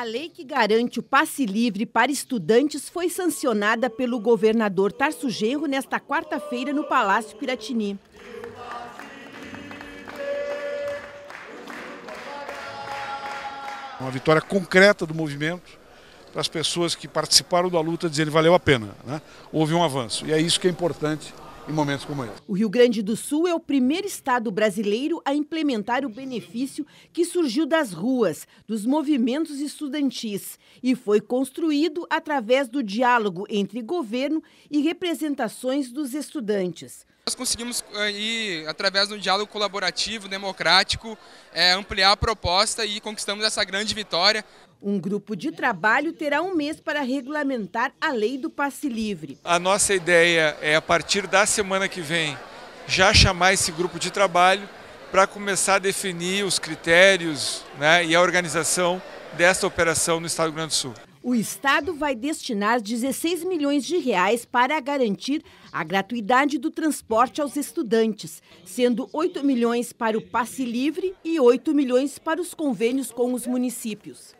A lei que garante o passe livre para estudantes foi sancionada pelo governador Tarso Genro nesta quarta-feira no Palácio Piratini. Uma vitória concreta do movimento para as pessoas que participaram da luta dizerem valeu a pena, né? houve um avanço e é isso que é importante em momentos como esse. O Rio Grande do Sul é o primeiro estado brasileiro a implementar o benefício que surgiu das ruas, dos movimentos estudantis e foi construído através do diálogo entre governo e representações dos estudantes. Nós conseguimos eh, ir através de um diálogo colaborativo, democrático, eh, ampliar a proposta e conquistamos essa grande vitória. Um grupo de trabalho terá um mês para regulamentar a lei do passe livre. A nossa ideia é, a partir da semana que vem, já chamar esse grupo de trabalho para começar a definir os critérios né, e a organização desta operação no Estado do Rio Grande do Sul. O Estado vai destinar 16 milhões de reais para garantir a gratuidade do transporte aos estudantes, sendo 8 milhões para o passe livre e 8 milhões para os convênios com os municípios.